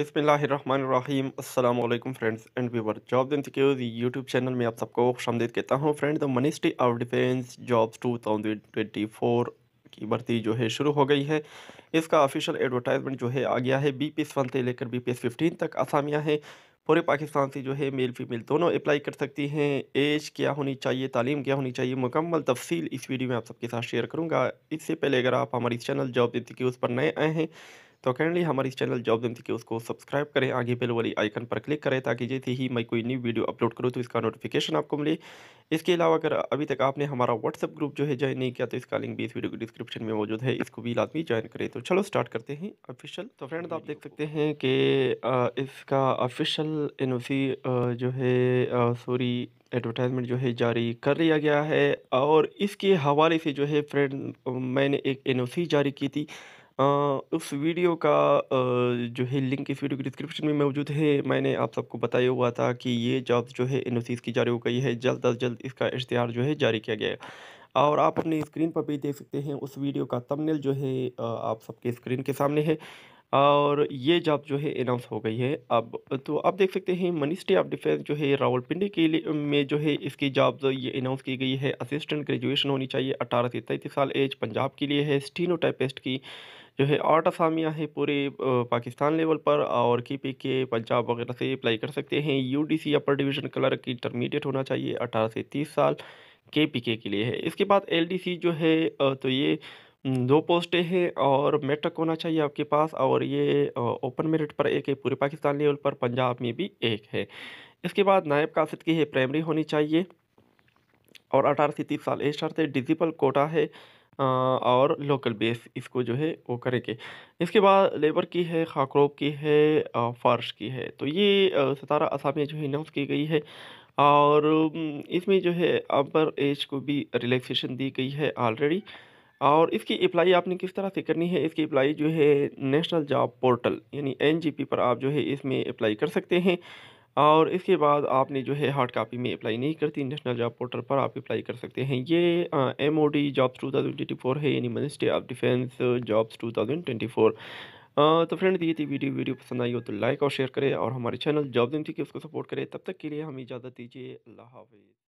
बिसमीम अल्लाम friends and viewer job दिन सिक्योर यूट्यूब चैनल में आप सबको खुश आमदीद कहता हूँ friend the ministry of defence jobs 2024 की भर्ती जो है शुरू हो गई है इसका ऑफिशियल एडवर्टाइजमेंट जो है आ गया है बी पी एस वन से लेकर बी पी एस फिफ्टीन तक आसामियाँ हैं पूरे पाकिस्तान से जो है मेल फीमेल दोनों अप्लाई कर सकती हैं एज क्या होनी चाहिए तालीम क्या होनी चाहिए मुकम्मल तफसील इस वीडियो में आप सबके साथ शेयर करूँगा इससे पहले अगर आप हमारे चैनल जॉब देती के उस पर नए आए हैं तो कैंडली हमारे इस चैनल जॉब देती के उसको सब्सक्राइब करें आगे बेल वाली आइकन पर क्लिक करें ताकि जैसे ही मैं कोई न्यू वीडियो अपलोड करूँ तो इसका नोटिफिकेशन आपको मिले इसके अलावा अगर अभी तक आपने हमारा व्हाट्सअप ग्रुप जो है ज्वाइन नहीं किया तो इसका लिंक भी इस वीडियो के डिस्क्रिप्शन में मौजूद है इसको भी लाजमी ज्वाइन करें तो चलो स्टार्ट करते हैं ऑफिशियल तो फ्रेंड्स आप देख सकते हैं कि इसका ऑफिशियल फिलहाल जो है सॉरी एडवर्टाइजमेंट जो है जारी कर लिया गया है और इसके हवाले से जो है फ्रेंड मैंने एक एनओसी जारी की थी आ, उस वीडियो का आ, जो है लिंक इस वीडियो के डिस्क्रिप्शन में मौजूद है मैंने आप सबको बताया हुआ था कि ये जॉब जो है एन की जारी हो गई है जल्द अज जल्द इसका इश्तहार जो है जारी किया गया है और आप अपने स्क्रीन पर भी देख सकते हैं उस वीडियो का तमनेल जो है आप सबके स्क्रीन के सामने है और ये जॉब जो है अनाउंस हो गई है अब तो आप देख सकते हैं मिनिस्ट्री ऑफ डिफेंस जो है रावलपिंडी के लिए में जो है इसकी जॉब ये अनाउंस की गई है असिस्टेंट ग्रेजुएशन होनी चाहिए अठारह से तैंतीस साल एज पंजाब के लिए है स्टीनो टाइपिस्ट की जो है आठ असामियाँ हैं पूरे पाकिस्तान लेवल पर और के पी के पंजाब वगैरह से अप्लाई कर सकते हैं U D C upper division clerk intermediate होना चाहिए अठारह से तीस साल के पी के लिए है इसके बाद एल डी सी जो है तो ये दो पोस्टें हैं और मेट्रिक होना चाहिए आपके पास और ये ओपन मेरिट पर एक है पूरे पाकिस्तान लेवल पर पंजाब में भी एक है इसके बाद नायब कासिद की है प्राइमरी होनी चाहिए और अठारह से तीस साल एज शर्त है डिजिपल कोटा है और लोकल बेस इसको जो है वो करेंगे इसके बाद लेबर की है खाकरोब की है फर्श की है तो ये सतारा असामियाँ जो है अनाउंस की गई है और इसमें जो है अपर एज को भी रिलैक्सेशन दी गई है ऑलरेडी और इसकी अप्लाई आपने किस तरह से करनी है इसकी अप्लाई जो है नेशनल जॉब पोर्टल यानी एनजीपी पर आप जो है इसमें अप्लाई कर सकते हैं और इसके बाद आपने जो है हार्ड कापी में अप्लाई नहीं करती नेशनल जॉब पोर्टल पर आप अप्लाई कर सकते हैं ये M O D jobs two thousand twenty four है यानी ministry of defence jobs two thousand twenty four तो फ्रेंड ये थी वीडियो वीडियो पसंद आई हो तो लाइक और शेयर करें और हमारे चैनल जॉब दिन थी कि उसको सपोर्ट करें तब तक के लिए हमें इजाज़त दीजिए अल्लाह हाफिज़